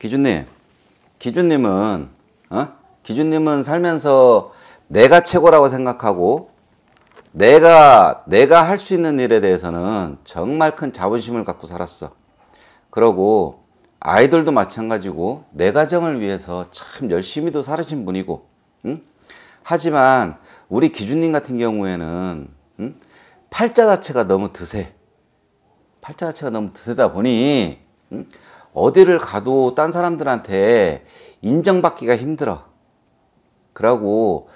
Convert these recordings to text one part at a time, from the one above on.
기준님, 기준님은, 어? 기준님은 살면서 내가 최고라고 생각하고, 내가, 내가 할 수 있는 일에 대해서는 정말 큰 자부심을 갖고 살았어. 그러고, 아이들도 마찬가지고, 내 가정을 위해서 참 열심히도 살으신 분이고, 응? 하지만, 우리 기준님 같은 경우에는, 응? 팔자 자체가 너무 드세. 팔자 자체가 너무 드세다 보니, 응? 어디를 가도 딴 사람들한테 인정받기가 힘들어. 그러고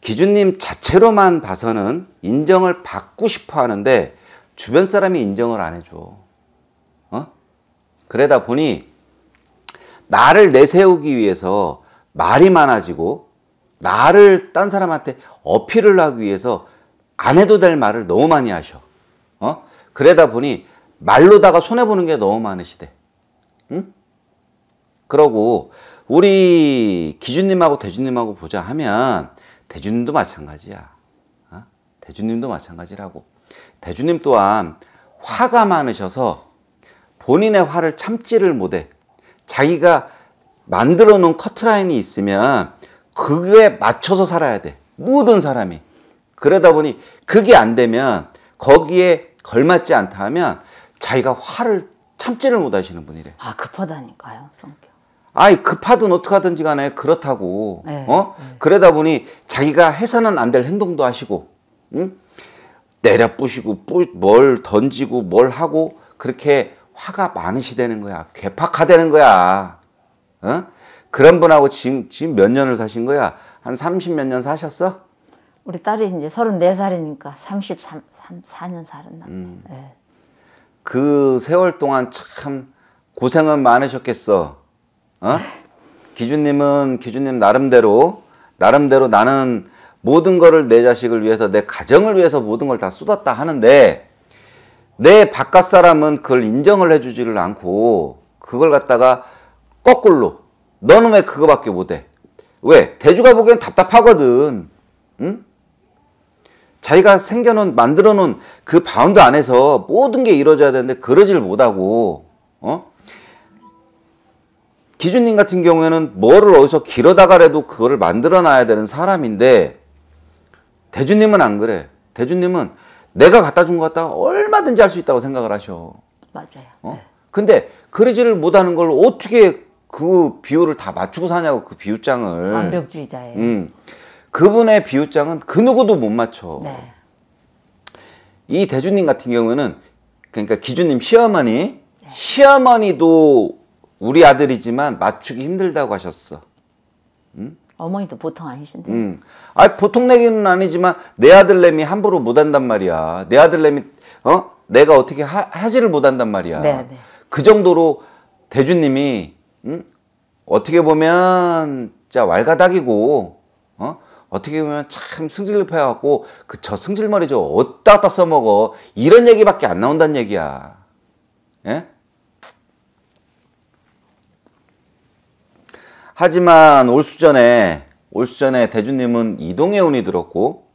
기준님 자체로만 봐서는 인정을 받고 싶어 하는데 주변 사람이 인정을 안 해줘. 어? 그러다 보니 나를 내세우기 위해서 말이 많아지고 나를 딴 사람한테 어필을 하기 위해서 안 해도 될 말을 너무 많이 하셔. 어? 그러다 보니 말로다가 손해보는 게 너무 많으시대. 그러고 우리 기준님하고 대준님하고 보자 하면 대준님도 마찬가지야. 어? 대준님도 마찬가지라고. 대준님 또한 화가 많으셔서 본인의 화를 참지를 못해. 자기가 만들어 놓은 커트라인이 있으면 그게 맞춰서 살아야 돼. 모든 사람이. 그러다 보니 그게 안 되면 거기에 걸맞지 않다 하면 자기가 화를 참지를 못하시는 분이래. 아 급하다니까요 성격. 아이 급하든 어떡하든지 간에 그렇다고 네, 어 네. 그러다 보니 자기가 해서는 안 될 행동도 하시고 응? 내려 부시고 뭘 던지고 뭘 하고 그렇게 화가 많으시다는 거야 괴팍하다는 거야 어? 그런 분하고 지금 지금 몇 년을 사신 거야 한30몇년 사셨어? 우리 딸이 이제 34살이니까 33, 34년 살았나 음. 네. 그 세월 동안 참 고생은 많으셨겠어. 어? 기준님은 기준님 나름대로 나름대로 나는 모든 거를 내 자식을 위해서 내 가정을 위해서 모든 걸 다 쏟았다 하는데 내 바깥 사람은 그걸 인정을 해주지를 않고 그걸 갖다가 거꾸로 너는 왜 그거밖에 못해? 왜? 대주가 보기엔 답답하거든. 응? 자기가 생겨놓은 만들어 놓은 그 바운드 안에서 모든 게 이루어져야 되는데 그러질 못하고 어? 기준님 같은 경우에는 뭐를 어디서 길어다가라도 그거를 만들어 놔야 되는 사람인데 대준님은 안 그래. 대준님은 내가 갖다 준 거 갖다가 얼마든지 할 수 있다고 생각을 하셔. 맞아요. 어? 네. 근데 그러지를 못하는 걸 어떻게 그 비율을 다 맞추고 사냐고 그 비율장을. 완벽주의자예요. 음. 그분의 비웃장은 그 누구도 못 맞춰. 네. 이 대주님 같은 경우는 그러니까 기준님 시어머니 네. 시어머니도 우리 아들이지만 맞추기 힘들다고 하셨어. 응? 음? 어머니도 보통 아니신데. 응. 음. 아 보통 내기는 아니지만 내 아들내미 함부로 못한단 말이야. 내 아들내미 어 내가 어떻게 하, 지를 못한단 말이야. 네, 네, 그 정도로 대주님이 응? 음? 어떻게 보면 자 왈가닥이고 어떻게 보면 참 승질 급해갖고 그 저 승질머리 좀 어디다 갖다 써먹어 이런 얘기밖에 안 나온다는 얘기야 예? 하지만 올수전에 올수전에 대준님은 이동의 운이 들었고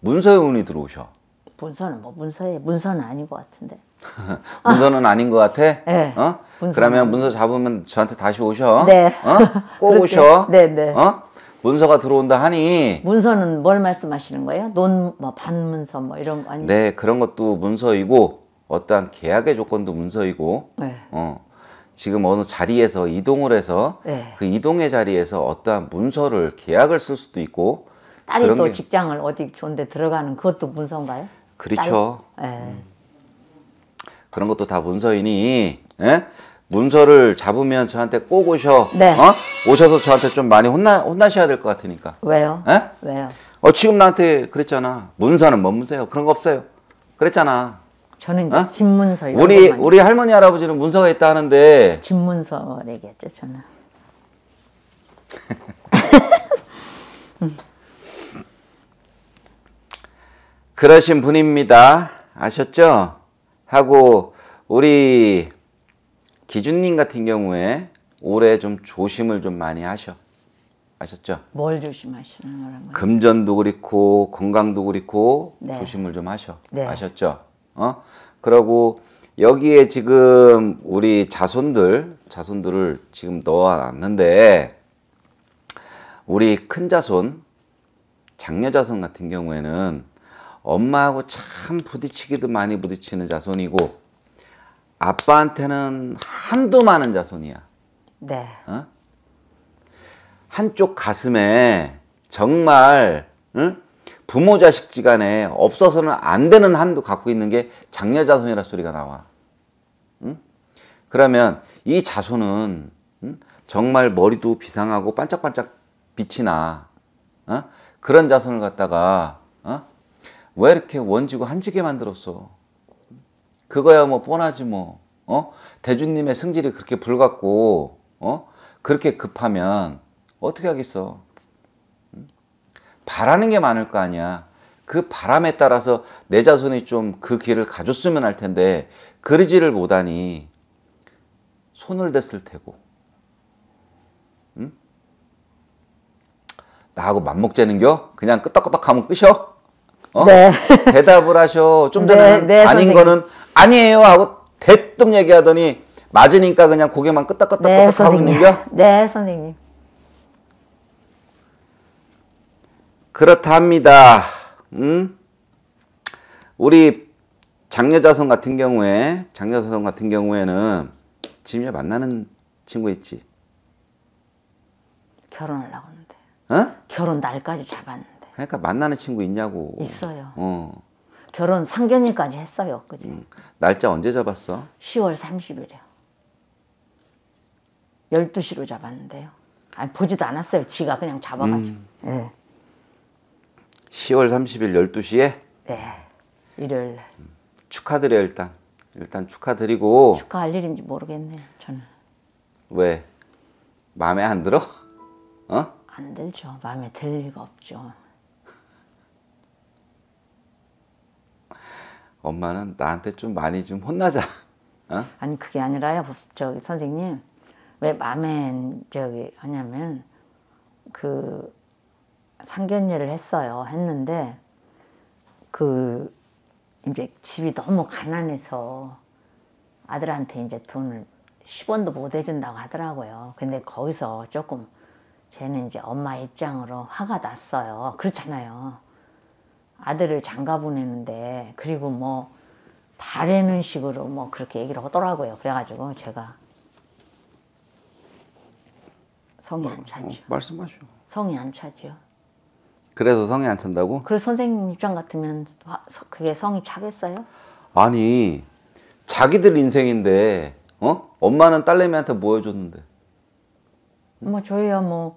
문서의 운이 들어오셔 문서는 뭐 문서에 문서는 아닌 것 같은데 문서는 아. 닌것 같아? 네. 어? 그러면 문서 잡으면 저한테 다시 오셔. 네. 어? 꼭 오셔. 네네. 네. 어? 문서가 들어온다 하니 문서는 뭘 말씀하시는 거예요? 논, 뭐 반문서 뭐 이런 거 아니에요? 네, 그런 것도 문서이고 어떠한 계약의 조건도 문서이고 네. 어, 지금 어느 자리에서 이동을 해서 네. 그 이동의 자리에서 어떠한 문서를 계약을 쓸 수도 있고 딸이 또 게... 직장을 어디 좋은데 들어가는 그것도 문서인가요? 그렇죠. 네. 음. 그런 것도 다 문서이니 예? 문서를 잡으면 저한테 꼭 오셔. 네. 어? 오셔서 저한테 좀 많이 혼나 혼나셔야 될 것 같으니까. 왜요? 에? 예? 왜요? 어 지금 나한테 그랬잖아. 문서는 뭔 문서요? 그런 거 없어요. 그랬잖아. 저는 이제 어? 집문서 이 우리 것만 우리 할머니 할아버지는 문서가 있다 하는데 집문서 얘기했죠 저는. 그러신 분입니다. 아셨죠? 하고 우리 기준님 같은 경우에 올해 좀 조심을 좀 많이 하셔. 아셨죠? 뭘 조심하시는 거라고요? 금전도 그렇고 건강도 그렇고 네. 조심을 좀 하셔. 네. 아셨죠? 어? 그러고 여기에 지금 우리 자손들 자손들을 지금 넣어놨는데 우리 큰 자손 장녀 자손 같은 경우에는 엄마하고 참 부딪히기도 많이 부딪히는 자손이고 아빠한테는 한도 많은 자손이야. 네. 어? 한쪽 가슴에 정말 응? 부모 자식지 간에 없어서는 안 되는 한도 갖고 있는 게 장녀 자손이라 소리가 나와. 응? 그러면 이 자손은 응? 정말 머리도 비상하고 반짝반짝 빛이 나. 어? 그런 자손을 갖다가 어? 왜 이렇게 원지고 한지게 만들었어? 그거야 뭐 뻔하지 뭐. 어? 대주님의 승질이 그렇게 불같고 어? 그렇게 급하면 어떻게 하겠어? 바라는 게 많을 거 아니야. 그 바람에 따라서 내 자손이 좀 그 길을 가줬으면 할 텐데 그러지를 못하니 손을 댔을 테고 응? 나하고 맘목재는겨 그냥 끄덕끄덕 하면 끄셔? 어? 네. 대답을 하셔. 좀 전에 네, 네, 아닌 선생님. 거는 아니에요 하고 대뜸 얘기하더니 맞으니까 그냥 고개만 끄덕끄덕 네, 끄덕 하고 있는겨? 네, 선생님. 그렇답니다. 음? 우리 장녀자손 같은 경우에 장녀자손 같은 경우에는 지금 만나는 친구 있지? 결혼하려고 하는데. 어? 결혼 날까지 잡았는데. 그러니까 만나는 친구 있냐고. 있어요. 어. 결혼 3개월까지 했어요. 그지? 음. 날짜 언제 잡았어? 10월 30일이요. 12시로 잡았는데요. 아니, 보지도 않았어요. 지가 그냥 잡아가지고. 음. 네. 예. 10월 30일 12시에? 네. 일요일 날. 음. 축하드려요, 일단. 일단 축하드리고. 축하할 일인지 모르겠네요, 저는. 왜? 마음에 안 들어? 어? 안 들죠. 마음에 들 리가 없죠. 엄마는 나한테 좀 많이 좀 혼나자. 어? 아니 그게 아니라요, 저기 선생님. 왜 마멘 저기 하냐면 그 상견례를 했어요. 했는데 그 이제 집이 너무 가난해서 아들한테 이제 돈을 10원도 못 해준다고 하더라고요. 근데 거기서 조금 쟤는 이제 엄마 입장으로 화가 났어요. 그렇잖아요. 아들을 장가 보내는데 그리고 뭐다래는 식으로 뭐 그렇게 얘기를 하더라고요. 그래가지고 제가 성이 안 어, 차죠. 어, 말씀하시오. 성이 안 차죠. 그래서 성이 안 찬다고? 그래서 선생님 입장 같으면 그게 성이 차겠어요? 아니 자기들 인생인데 어 엄마는 딸내미한테 뭐 해줬는데? 뭐 저희야 뭐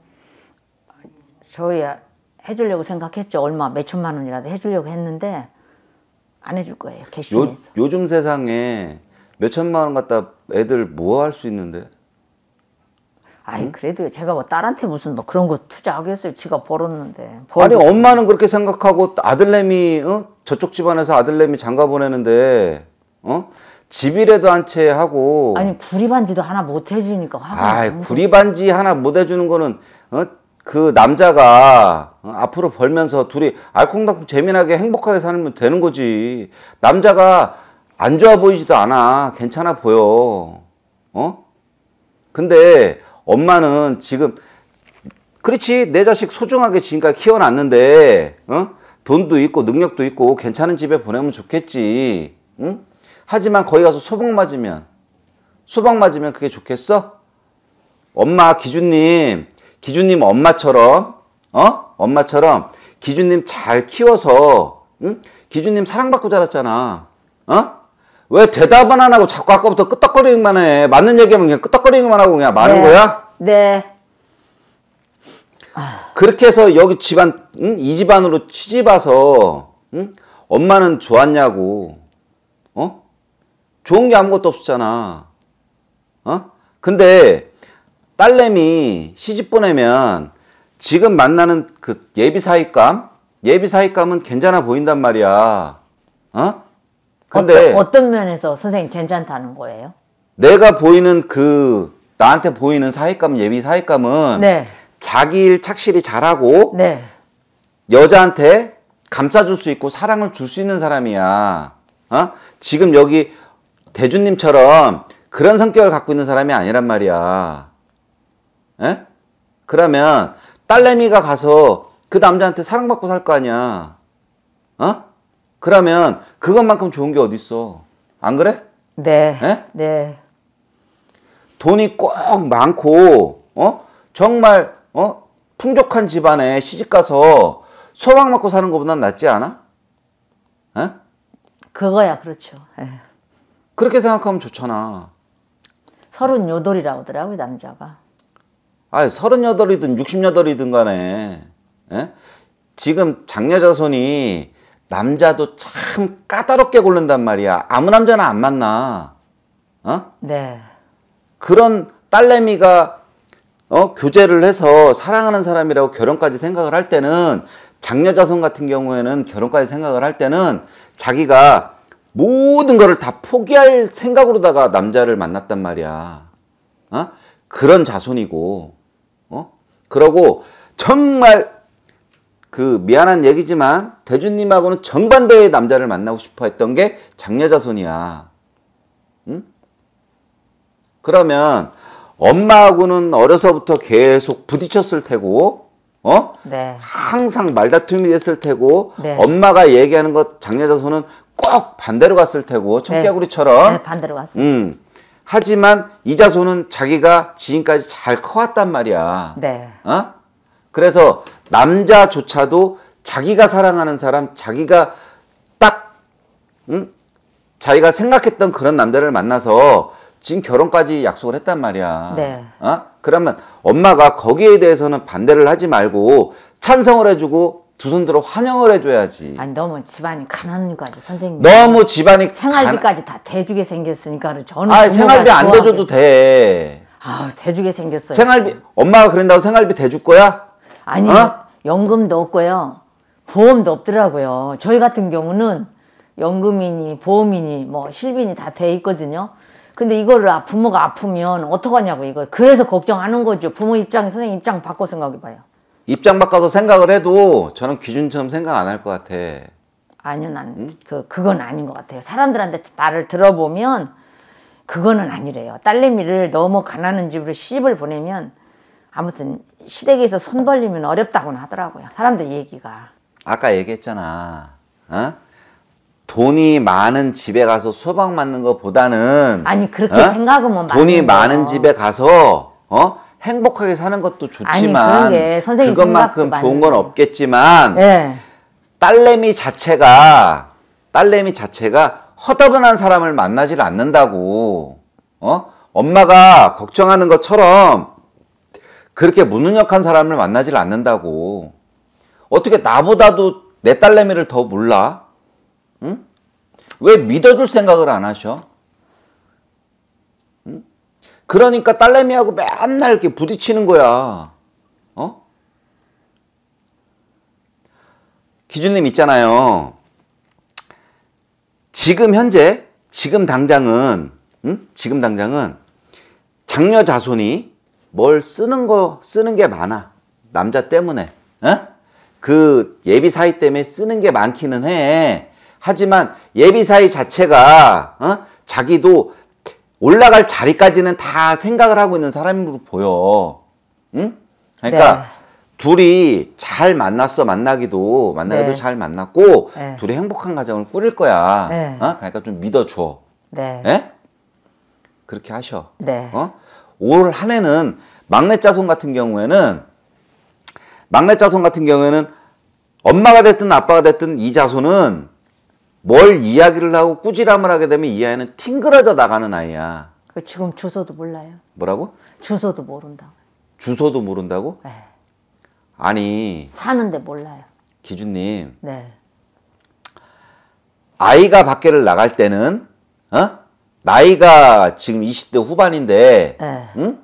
저희야 아, 해주려고 생각했죠. 얼마 몇 천만 원이라도 해주려고 했는데 안 해 줄 거예요. 요, 요즘 세상에 몇 천만 원 갖다 애들 뭐 할 수 있는데? 아이 그래도 제가 뭐 딸한테 무슨 뭐 그런 거 투자하겠어요. 지가 벌었는데. 아니 엄마는 그렇게 생각하고 아들내미 어? 저쪽 집안에서 아들내미 장가 보내는데 어? 집이라도 한 채 하고 아니 구리반지도 하나 못 해주니까 아이 구리 반지 하나 못 해주는 거는 어? 그 남자가 어? 앞으로 벌면서 둘이 알콩달콩 재미나게 행복하게 살면 되는 거지. 남자가 안 좋아 보이지도 않아. 괜찮아 보여. 어? 근데 엄마는 지금 그렇지 내 자식 소중하게 지금까지 키워놨는데 어? 돈도 있고 능력도 있고 괜찮은 집에 보내면 좋겠지. 응? 하지만 거기 가서 소방 맞으면 소방 맞으면 그게 좋겠어? 엄마 기준님 기준님 엄마처럼 어? 엄마처럼 기준님 잘 키워서 응? 기준님 사랑받고 자랐잖아. 어? 왜 대답은 안 하고 자꾸 아까부터 끄떡거리기만 해. 맞는 얘기하면 그냥 끄떡거리기만 하고 그냥 마는 네. 거야? 네. 그렇게 해서 여기 집안 응? 이 집안으로 취집 와서 응? 엄마는 좋았냐고 어 좋은 게 아무것도 없었잖아 어 근데 딸내미 시집 보내면 지금 만나는 그 예비사익감 예비사익감은 괜찮아 보인단 말이야. 어? 근데 어떤, 어떤 면에서 선생님 괜찮다는 거예요? 내가 보이는 그 나한테 보이는 사익감 예비 사익감은 네. 자기 일 착실히 잘하고 네. 여자한테 감싸줄 수 있고 사랑을 줄 수 있는 사람이야. 어? 지금 여기 대준님처럼 그런 성격을 갖고 있는 사람이 아니란 말이야. 에? 그러면 딸내미가 가서 그 남자한테 사랑받고 살 거 아니야. 어? 그러면 그것만큼 좋은 게 어딨어. 안 그래? 네. 에? 예? 네. 돈이 꼭 많고 어? 정말 어? 풍족한 집안에 시집 가서 소망받고 사는 것보단 낫지 않아? 에? 예? 그거야 그렇죠. 에. 예. 그렇게 생각하면 좋잖아. 서른 요돌이라고 하더라고요 남자가. 아, 38이든 68이든 간에 예? 지금 장녀자손이 남자도 참 까다롭게 고른단 말이야. 아무 남자나 안 만나. 어? 네. 그런 딸내미가 어, 교제를 해서 사랑하는 사람이라고 결혼까지 생각을 할 때는 장녀자손 같은 경우에는 결혼까지 생각을 할 때는 자기가 모든 거를 다 포기할 생각으로다가 남자를 만났단 말이야. 어? 그런 자손이고 그러고 정말 그 미안한 얘기지만 대준님하고는 정반대의 남자를 만나고 싶어 했던 게 장녀자손이야. 응? 그러면 엄마하고는 어려서부터 계속 부딪혔을 테고 어? 네. 항상 말다툼이 됐을 테고 네. 엄마가 얘기하는 것 장녀자손은 꼭 반대로 갔을 테고 네. 청개구리처럼 네. 반대로 갔어. 음. 하지만 이자소는 자기가 지금까지 잘 커왔단 말이야. 네. 어? 그래서 남자조차도 자기가 사랑하는 사람, 자기가 딱, 응? 자기가 생각했던 그런 남자를 만나서 지금 결혼까지 약속을 했단 말이야. 네. 어? 그러면 엄마가 거기에 대해서는 반대를 하지 말고 찬성을 해주고 두손 들어 환영을 해줘야지. 아니 너무 집안이 가난한 거지 선생님. 너무 집안이 생활비까지 간... 다 대주게 생겼으니까 저는. 아 생활비 안 대줘도 돼. 아 대주게 생겼어요. 생활비 엄마가 그런다고 생활비 대줄 거야? 아니 어? 연금도 없고요 보험도 없더라고요. 저희 같은 경우는 연금이니 보험이니 뭐 실비니 다 돼 있거든요. 근데 이거를 아, 부모가 아프면 어떡하냐고 이걸 그래서 걱정하는 거죠. 부모 입장, 선생님 입장 바꿔 생각해봐요. 입장 바꿔서 생각을 해도 저는 기준처럼 생각 안 할 것 같아. 아니요, 난 응? 그, 그건 아닌 것 같아요. 사람들한테 말을 들어보면 그거는 아니래요. 딸내미를 너무 가난한 집으로 시집을 보내면 아무튼 시댁에서 손 벌리면 어렵다고 하더라고요. 사람들 얘기가. 아까 얘기했잖아. 어? 돈이 많은 집에 가서 소방 맞는 것보다는 아니 그렇게 어? 생각하면 돈이 많은 집에 가서 어? 행복하게 사는 것도 좋지만 아니, 그것만큼 좋은 건 없겠지만 네. 딸내미 자체가 딸내미 자체가 허다분한 사람을 만나질 않는다고 어 엄마가 걱정하는 것처럼 그렇게 무능력한 사람을 만나질 않는다고 어떻게 나보다도 내 딸내미를 더 몰라 응? 왜 믿어줄 생각을 안 하셔? 그러니까 딸내미하고 맨날 이렇게 부딪히는 거야. 어? 기준님 있잖아요. 지금 현재, 지금 당장은, 응? 지금 당장은 장녀 자손이 뭘 쓰는 거, 쓰는 게 많아. 남자 때문에. 어? 그 예비 사이 때문에 쓰는 게 많기는 해. 하지만 예비 사이 자체가, 어? 자기도 올라갈 자리까지는 다 생각을 하고 있는 사람으로 보여. 응? 그러니까 네. 둘이 잘 만났어 만나기도 만나기도 네. 잘 만났고 네. 둘이 행복한 가정을 꾸릴 거야. 네. 어? 그러니까 좀 믿어줘. 네. 에? 예? 그렇게 하셔. 네. 어? 올 한해는 막내 자손 같은 경우에는 막내 자손 같은 경우에는 엄마가 됐든 아빠가 됐든 이 자손은 뭘 이야기를 하고 꾸지람을 하게 되면 이 아이는 팅그러져 나가는 아이야. 그 지금 주소도 몰라요. 뭐라고? 주소도 모른다 주소도 모른다고? 네. 아니. 사는데 몰라요. 기준님. 네. 아이가 밖에를 나갈 때는 어? 나이가 지금 20대 후반인데 네. 응?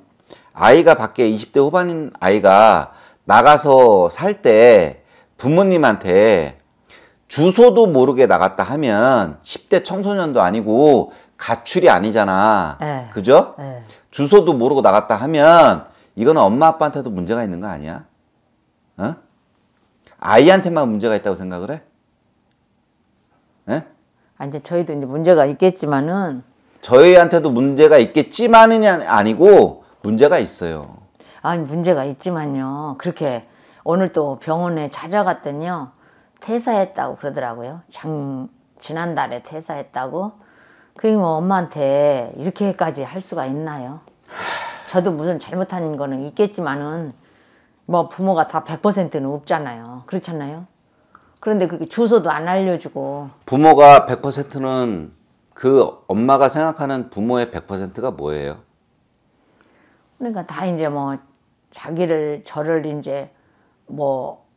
아이가 밖에 20대 후반인 아이가 나가서 살 때 부모님한테 주소도 모르게 나갔다 하면 10대 청소년도 아니고 가출이 아니잖아. 에. 예. 그죠? 에. 예. 주소도 모르고 나갔다 하면 이거는 엄마 아빠한테도 문제가 있는 거 아니야? 어? 아이한테만 문제가 있다고 생각을 해? 예? 아, 이제 저희도 이제 문제가 있겠지만은 저희한테도 문제가 있겠지만은 아니고 문제가 있어요. 아니 문제가 있지만요. 그렇게 오늘 또 병원에 찾아갔더니요. 퇴사했다고 그러더라고요. 장, 지난달에 퇴사했다고. 그게 뭐 엄마한테 이렇게까지 할 수가 있나요? 저도 무슨 잘못한 거는 있겠지만은 뭐 부모가 다 100%는 없잖아요. 그렇잖아요. 그런데 그렇게 주소도 안 알려주고 부모가 100%는 그 엄마가 생각하는 부모의 100%가 뭐예요? 그러니까 다 이제 뭐 자기를 저를 이제 뭐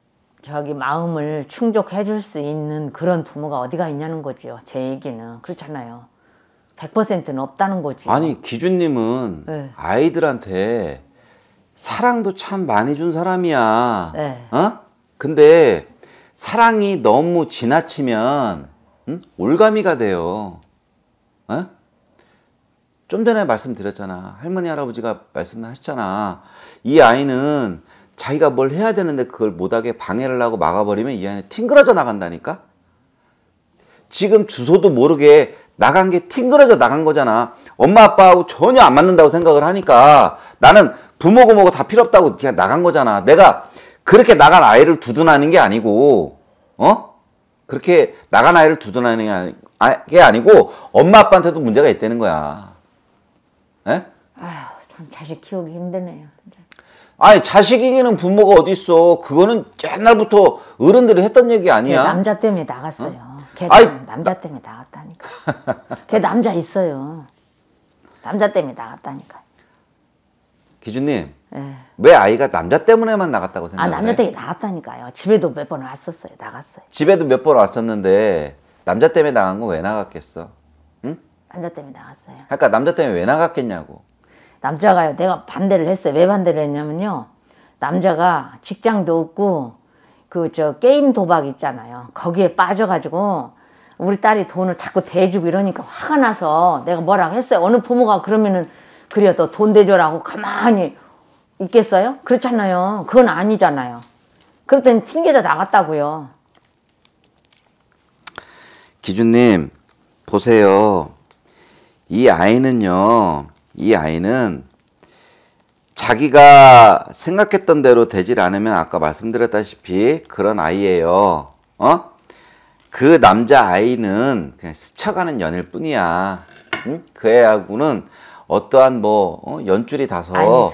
저기 마음을 충족해 줄 수 있는 그런 부모가 어디가 있냐는 거지요. 제 얘기는 그렇잖아요. 100%는 없다는 거지. 아니 기준님은 네. 아이들한테 사랑도 참 많이 준 사람이야. 네. 어? 근데 사랑이 너무 지나치면 응? 올가미가 돼요. 어? 좀 전에 말씀드렸잖아. 할머니 할아버지가 말씀하셨잖아. 이 아이는 자기가 뭘 해야 되는데 그걸 못하게 방해를 하고 막아버리면 이 안에 팅그러져 나간다니까? 지금 주소도 모르게 나간 게 팅그러져 나간 거잖아. 엄마 아빠하고 전혀 안 맞는다고 생각을 하니까 나는 부모고 뭐고 다 필요 없다고 그냥 나간 거잖아. 내가 그렇게 나간 아이를 두둔하는 게 아니고, 어? 그렇게 나간 아이를 두둔하는 게 아, 아니고 엄마 아빠한테도 문제가 있다는 거야. 에? 아휴, 참 자식 키우기 힘드네요. 진짜. 아니 자식이기는 부모가 어디 있어? 그거는 옛날부터 어른들이 했던 얘기 아니야? 남자 때문에 나갔어요. 어? 걔 남, 남자 때문에 나갔다니까. 걔 남자 있어요. 남자 때문에 나갔다니까. 기준님. 네. 왜 아이가 남자 때문에만 나갔다고 아, 생각해아 남자 때문에 나갔다니까요. 집에도 몇 번 왔었어요. 나갔어요. 집에도 몇 번 왔었는데 남자 때문에 나간 건 왜 나갔겠어? 응? 남자 때문에 나갔어요. 그러니까 남자 때문에 왜 나갔겠냐고. 남자가 요 내가 반대를 했어요. 왜 반대를 했냐면요. 남자가 직장도 없고 그 저 게임 도박 있잖아요. 거기에 빠져가지고 우리 딸이 돈을 자꾸 대주고 이러니까 화가 나서 내가 뭐라고 했어요. 어느 부모가 그러면은 그래요. 너돈 대줘라고 가만히 있겠어요? 그렇잖아요. 그건 아니잖아요. 그랬더니 튕겨져 나갔다고요. 기준님 보세요. 이 아이는요. 이 아이는 자기가 생각했던 대로 되질 않으면 아까 말씀드렸다시피 그런 아이예요. 어? 그 남자 아이는 그냥 스쳐가는 연일 뿐이야. 응? 그 애하고는 어떠한 뭐 어? 연줄이 다서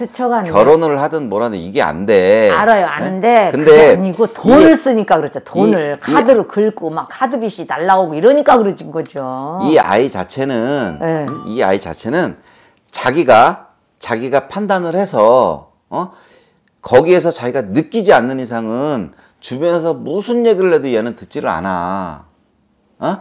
결혼을 하든 뭐라든 이게 안 돼. 알아요, 아는데. 네? 근데 아니고 돈을 이, 쓰니까 그렇죠. 돈을 이, 카드로 이, 긁고 막 카드빚이 날라오고 이러니까 그러진 거죠. 이 아이 자체는 네. 이 아이 자체는 자기가 자기가 판단을 해서 어? 거기에서 자기가 느끼지 않는 이상은 주변에서 무슨 얘기를 해도 얘는 듣지를 않아. 어?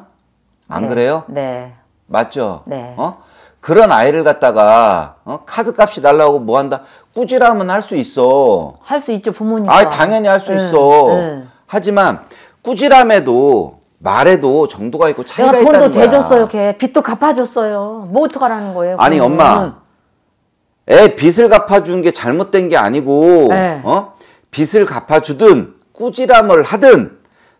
안 네. 그래요? 네. 맞죠? 네. 어? 그런 아이를 갖다가 어? 카드값이 달라고 뭐 한다 꾸지람은 할 수 있어. 할 수 있죠 부모님. 아 당연히 할수 응, 있어. 응. 하지만 꾸지람에도 말에도 정도가 있고 차이가 도 있다는 거야. 대줬어 이렇게 빚도 갚아줬어요. 뭐 어떡하라는 거예요? 아니 그거는. 엄마, 애 빚을 갚아주는게 잘못된 게 아니고 네. 어 빚을 갚아주든 꾸지람을 하든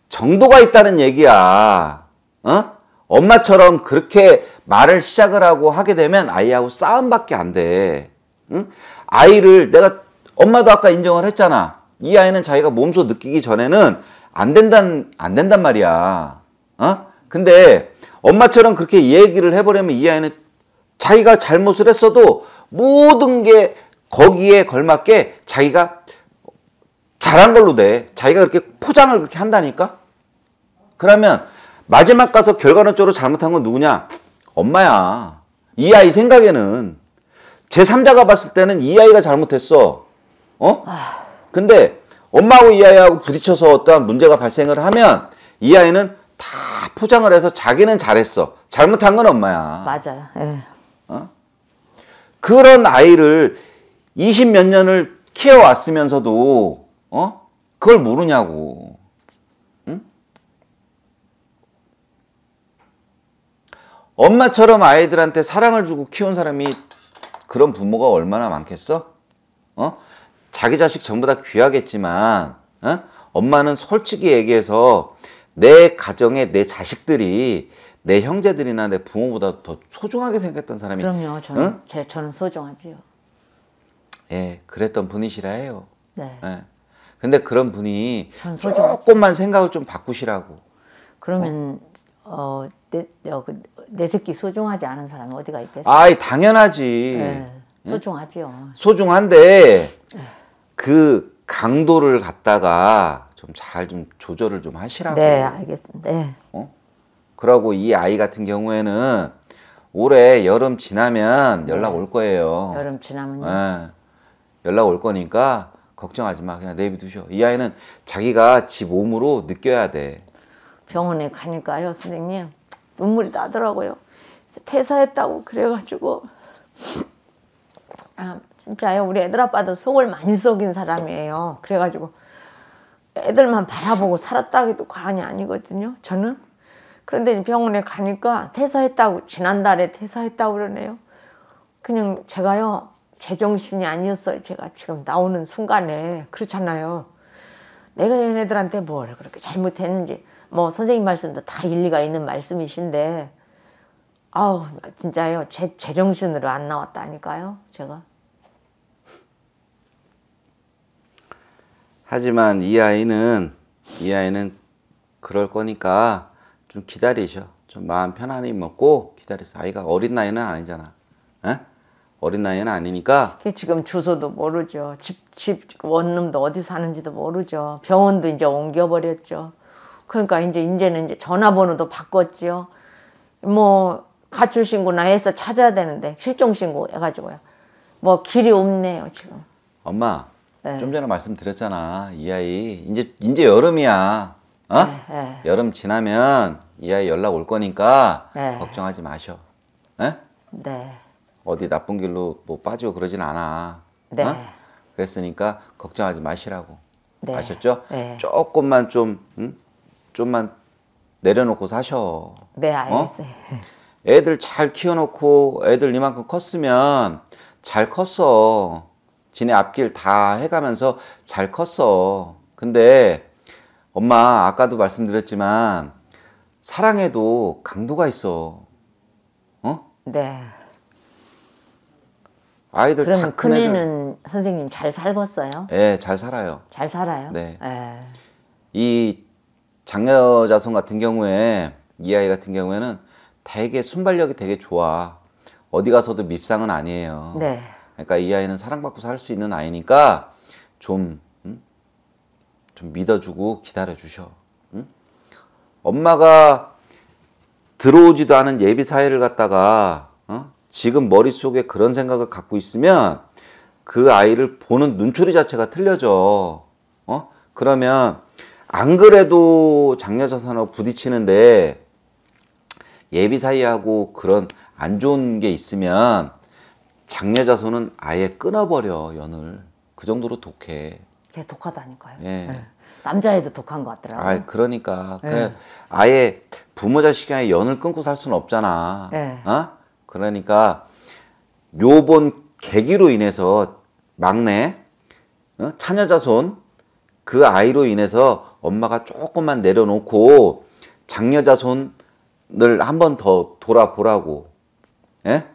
정도가 있다는 얘기야. 어? 엄마처럼 그렇게 말을 시작을 하고 하게 되면 아이하고 싸움밖에 안 돼. 응? 아이를 내가 엄마도 아까 인정을 했잖아. 이 아이는 자기가 몸소 느끼기 전에는 안 된단 안 된단 말이야. 어? 근데 엄마처럼 그렇게 얘기를 해버리면 이 아이는 자기가 잘못을 했어도 모든 게 거기에 걸맞게 자기가 잘한 걸로 돼. 자기가 그렇게 포장을 그렇게 한다니까? 그러면 마지막 가서 결과론적으로 잘못한 건 누구냐? 엄마야. 이 아이 생각에는 제3자가 봤을 때는 이 아이가 잘못했어. 어? 아. 근데 엄마하고 이 아이하고 부딪혀서 어떠한 문제가 발생을 하면 이 아이는 다 포장을 해서 자기는 잘했어. 잘못한 건 엄마야. 맞아요. 예. 어? 그런 아이를 20몇 년을 키워왔으면서도 어? 그걸 모르냐고. 응? 엄마처럼 아이들한테 사랑을 주고 키운 사람이 그런 부모가 얼마나 많겠어? 어? 자기 자식 전부 다 귀하겠지만 어? 엄마는 솔직히 얘기해서 내 가정에 내 자식들이 내 형제들이나 내 부모보다 더 소중하게 생겼던 사람이 그럼요. 어? 저는 응? 제, 저는 소중하지요. 예, 그랬던 분이시라 해요. 네. 예. 근데 그런 분이 조금만 생각을 좀 바꾸시라고. 그러면 어, 어 내, 어, 내 새끼 소중하지 않은 사람이 어디가 있겠어요? 아이 당연하지. 네, 소중하지요. 소중한데 네. 그 강도를 갖다가 좀 잘좀 좀 조절을 좀 하시라고. 네, 알겠습니다. 네. 어? 그러고 이 아이 같은 경우에는 올해 여름 지나면 연락 네. 올 거예요. 여름 지나면요. 네. 연락 올 거니까 걱정하지 마. 그냥 내비두셔. 이 아이는 자기가 지 몸으로 느껴야 돼. 병원에 가니까요, 선생님. 눈물이 나더라고요. 퇴사했다고 그래가지고. 아, 진짜요. 우리 애들 아빠도 속을 많이 썩인 사람이에요. 그래가지고 애들만 바라보고 살았다 해도 과언이 아니거든요. 저는. 그런데 병원에 가니까 퇴사했다고 지난달에 퇴사했다고 그러네요. 그냥 제가요 제정신이 아니었어요. 제가 지금 나오는 순간에 그렇잖아요. 내가 얘네들한테 뭘 그렇게 잘못했는지 뭐 선생님 말씀도 다 일리가 있는 말씀이신데 아우 진짜요 제 제정신으로 안 나왔다니까요 제가. 하지만 이 아이는 이 아이는 그럴 거니까 좀 기다리셔. 좀 마음 편안히 먹고 기다리세요. 아이가 어린 나이는 아니잖아. 에? 어린 나이는 아니니까. 지금 주소도 모르죠. 집, 집, 원룸도 어디 사는지도 모르죠. 병원도 이제 옮겨버렸죠. 그러니까 이제 이제는 이제 전화번호도 바꿨지요. 뭐 가출신고나 해서 찾아야 되는데 실종신고 해가지고요. 뭐 길이 없네요 지금. 엄마 네. 좀 전에 말씀드렸잖아. 이 아이 이제 이제 여름이야. 어? 네. 여름 지나면 이 아이 연락 올 거니까 네. 걱정하지 마셔. 에? 네. 어디 나쁜 길로 뭐 빠지고 그러진 않아. 네. 어? 그랬으니까 걱정하지 마시라고. 네. 아셨죠? 네. 조금만 좀 음? 좀만 내려놓고 사셔. 네, 알겠어요. 어? 애들 잘 키워놓고 애들 이만큼 컸으면 잘 컸어. 지네 앞길 다 해가면서 잘 컸어. 근데 엄마 아까도 말씀드렸지만 사랑에도 강도가 있어. 어? 네. 아이들 그러면 큰 애는 선생님 잘 살았어요? 네, 예, 잘 살아요. 잘 살아요? 네. 네. 이 장녀 자손 같은 경우에 이 아이 같은 경우에는 되게 순발력이 되게 좋아. 어디 가서도 밉상은 아니에요. 네. 그러니까 이 아이는 사랑받고 살 수 있는 아이니까 좀, 응? 음? 좀 믿어주고 기다려주셔. 응? 음? 엄마가 들어오지도 않은 예비 사회를 갖다가 어? 지금 머릿속에 그런 생각을 갖고 있으면 그 아이를 보는 눈초리 자체가 틀려져. 어? 그러면 안 그래도 장려자산하고 부딪히는데 예비 사이하고 그런 안 좋은 게 있으면 장례자손은 아예 끊어버려 연을 그 정도로 독해. 걔 독하다니까요. 예. 네. 남자애도 독한 것 같더라고요. 아, 그러니까 네. 아예 부모 자식 간에 연을 끊고 살 수는 없잖아. 네. 어? 그러니까 요번 계기로 인해서 막내 어? 차녀자손 그 아이로 인해서 엄마가 조금만 내려놓고 장녀자손을 한 번 더 돌아보라고. 예?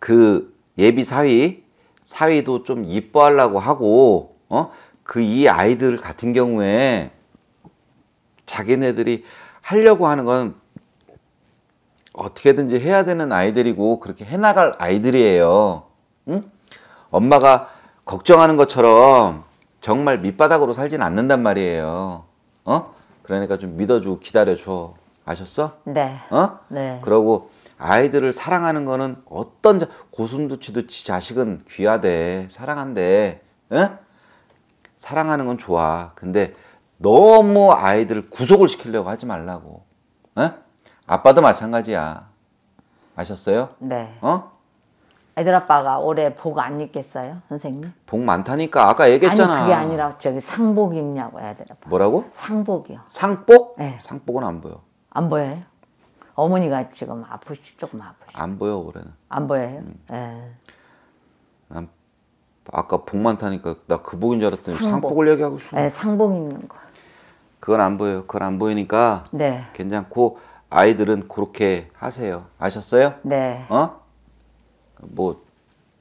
그 예비 사위, 사위도 좀 이뻐하려고 하고, 어? 그 이 아이들 같은 경우에 자기네들이 하려고 하는 건 어떻게든지 해야 되는 아이들이고 그렇게 해나갈 아이들이에요. 응? 엄마가 걱정하는 것처럼 정말 밑바닥으로 살진 않는단 말이에요. 어? 그러니까 좀 믿어주고 기다려줘. 아셨어? 네. 어? 네. 그러고 아이들을 사랑하는 거는 어떤 자, 고슴도치도 지 자식은 귀하대 사랑한대 응? 사랑하는 건 좋아 근데 너무 아이들을 구속을 시키려고 하지 말라고 응? 아빠도 마찬가지야 아셨어요? 네 어? 애들 아빠가 올해 복 안 입겠어요 선생님? 복 많다니까 아까 얘기했잖아 아니 그게 아니라 저기 상복 입냐고 애들 아빠 뭐라고? 상복이요 상복? 네 상복은 안 보여 안 보여요? 어머니가 지금 아프시 조금 아프시. 안 보여 올해는. 안 보여요? 음. 예. 난 아까 복만 타니까 나 그 복인 줄 알았더니 상복. 을 얘기하고 싶어. 예, 상복 있는 거. 그건 안 보여요. 그건 안 보이니까 네. 괜찮고 아이들은 그렇게 하세요. 아셨어요? 네. 어? 뭐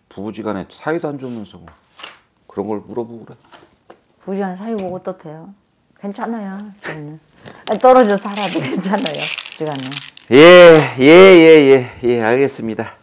부부지간에 사이도 안좋면서뭐 그런 걸 물어보고 그래. 부부지간 사이 보고 어떻대요? 괜찮아요. 저는 떨어져 살아도 괜찮아요. 시간에. 예, 예, 예, 예, 예, 알겠습니다.